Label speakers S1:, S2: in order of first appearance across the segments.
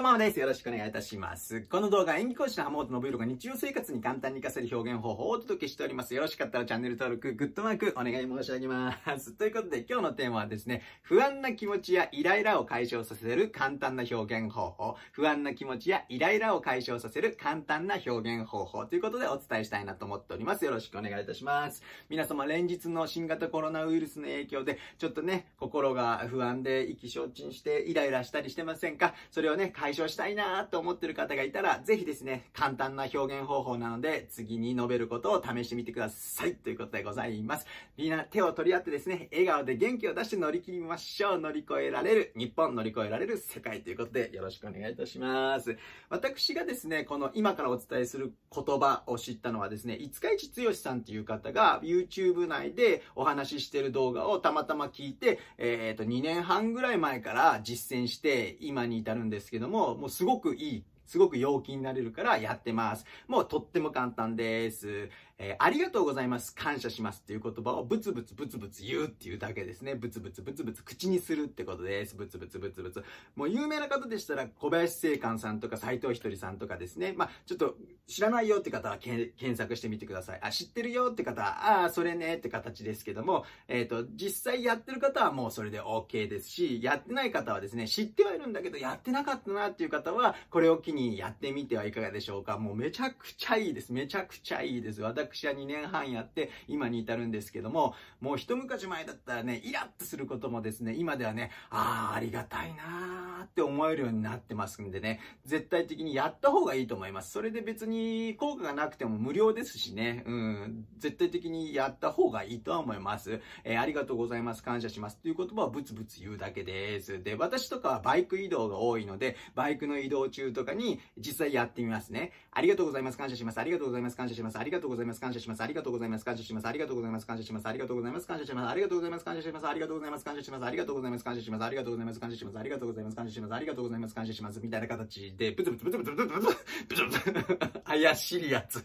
S1: とママです。よろしくお願いいたします。この動画、演技講師の浜本信弘が日常生活に簡単に活かせる表現方法をお届けしております。よろしかったらチャンネル登録、グッドマーク、お願い申し上げます。ということで、今日のテーマはですね、不安な気持ちやイライラを解消させる簡単な表現方法、不安な気持ちやイライラを解消させる簡単な表現方法ということでお伝えしたいなと思っております。よろしくお願いいたします。皆様、連日の新型コロナウイルスの影響で、ちょっとね、心が不安で意気消沈してイライラしたりしてませんかそれをね、解解消したいなと思ってる方がいたら、ぜひですね、簡単な表現方法なので、次に述べることを試してみてください。ということでございます。みんな手を取り合ってですね、笑顔で元気を出して乗り切りましょう。乗り越えられる、日本乗り越えられる世界ということで、よろしくお願いいたします。私がですね、この今からお伝えする言葉を知ったのはですね、五日市剛さんっていう方が YouTube 内でお話ししてる動画をたまたま聞いて、えっ、ー、と、2年半ぐらい前から実践して、今に至るんですけども、も、うすごくいい。すごく陽気になれるからやってます。もうとっても簡単です。えー、ありがとうございます、感謝しますっていう言葉をブツブツブツブツ言うっていうだけですね。ブツブツブツブツ口にするってことです。ブツブツブツブツ。もう有名な方でしたら小林聖寛さんとか斎藤ひとりさんとかですね。まあ、ちょっと知らないよって方は検索してみてください。あ、知ってるよって方は、ああ、それねって形ですけども、えっ、ー、と、実際やってる方はもうそれで OK ですし、やってない方はですね、知ってはいるんだけどやってなかったなっていう方は、これを機にやってみてはいかがでしょうか。もうめちゃくちゃいいです。めちゃくちゃいいです。私私は2年半やって、今に至るんですけども、もう一昔前だったらね、イラッとすることもですね、今ではね、ああ、ありがたいなーって思えるようになってますんでね、絶対的にやった方がいいと思います。それで別に効果がなくても無料ですしね、うん、絶対的にやった方がいいとは思います。えー、ありがとうございます、感謝しますという言葉はブツブツ言うだけです。で、私とかはバイク移動が多いので、バイクの移動中とかに実際やってみますね。ありがとうございます、感謝します、ありがとうございます、感謝します、ありがとうございます、ます感謝しますありがとうございます感謝しますありがとうございます感謝しますありがとうございます感謝しますありがとうございます感謝しますありがとうございます感謝しますありがとうございます感謝しますありがとうございます感謝しますありがとうございます感謝しますありがとうございます感謝しますみたいな形でブツブツブツブツブツブツブツ怪しいやつ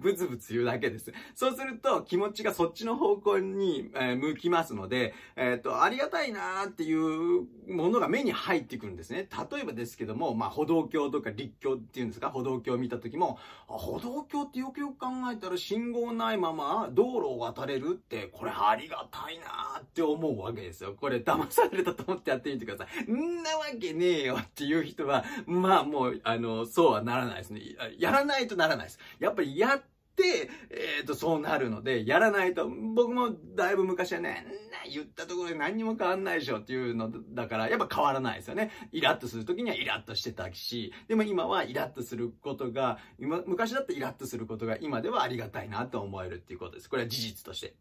S1: ブツブツ言うだけですそうすると気持ちがそっちの方向に向きますのでえっとありがたいなーっていうものが目に入ってくるんですね例えばですけどもまあ歩道橋とか立教っていうんですか歩道橋を見た時も歩道橋ってよくよく考考えたら信号ないまま道路を渡れるって、これありがたいなーって思うわけですよ。これ騙されたと思ってやってみてください。んなわけねえよっていう人は、まあもう、あの、そうはならないですね。やらないとならないです。やっぱりやって、えっ、ー、と、そうなるので、やらないと、僕もだいぶ昔はね、言ったところで何にも変わんないでしょっていうのだから、やっぱ変わらないですよね。イラッとするときにはイラッとしてたし、でも今はイラッとすることが、今昔だったイラッとすることが今ではありがたいなと思えるっていうことです。これは事実として。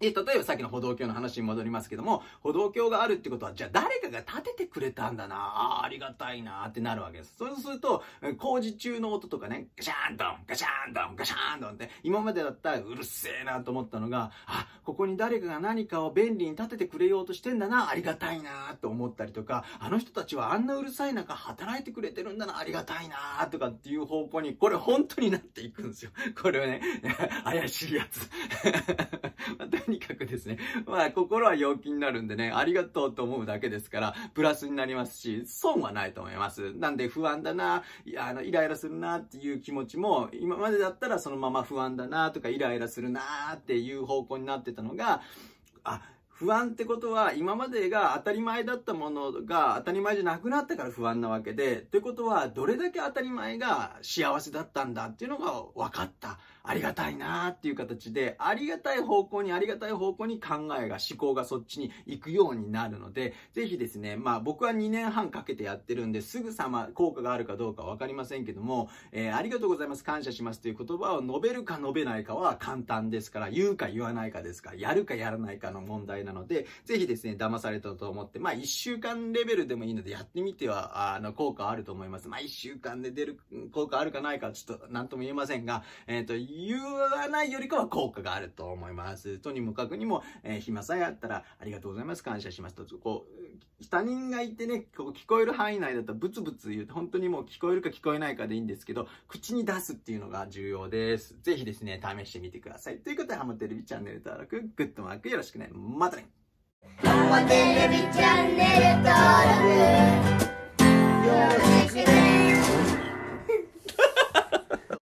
S1: で、例えばさっきの歩道橋の話に戻りますけども、歩道橋があるってことは、じゃあ誰かが建ててくれたんだなあありがたいなってなるわけです。そうすると、工事中の音とかね、ガシャーンドン、ガシャーンドン、ガシャーンドンって、今までだったらうるせえなと思ったのが、あ、ここに誰かが何かを便利に立ててくれようとしてんだな、ありがたいなと思ったりとか、あの人たちはあんなうるさい中働いてくれてるんだな、ありがたいなとかっていう方向に、これ本当になっていくんですよ。これはね、怪しいやつ。まあ、とにかくですね、まあ心は陽気になるんでね、ありがとうと思うだけですから、プラスになりますし、損はないと思います。なんで不安だな、いやあのイライラするなっていう気持ちも、今までだったらそのまま不安だなとかイライラするなっていう方向になってってたのが、あ、不安ってことは今までが当たり前だったものが当たり前じゃなくなったから不安なわけで、ってことはどれだけ当たり前が幸せだったんだっていうのが分かった。ありがたいなーっていう形で、ありがたい方向にありがたい方向に考えが、思考がそっちに行くようになるので、ぜひですね、まあ僕は2年半かけてやってるんで、すぐさま効果があるかどうかわかりませんけども、えー、ありがとうございます、感謝しますという言葉を述べるか述べないかは簡単ですから、言うか言わないかですから、やるかやらないかの問題なので、ぜひですね、騙されたと思って、まあ1週間レベルでもいいのでやってみては、あの、効果あると思います。まあ1週間で出る効果あるかないかちょっと何とも言えませんが、えっ、ー、と、言わないよりかは効果があると思います。とにもかくにも、えー、暇さえあったら、ありがとうございます、感謝しますと、こう、他人がいてね、こう聞こえる範囲内だとブツブツ言うと、本当にもう聞こえるか聞こえないかでいいんですけど、口に出すっていうのが重要です。ぜひですね、試してみてください。ということで、ハモテレビチャンネル登録、グッドマークよろしくね。またねハモテレビチャンネル登録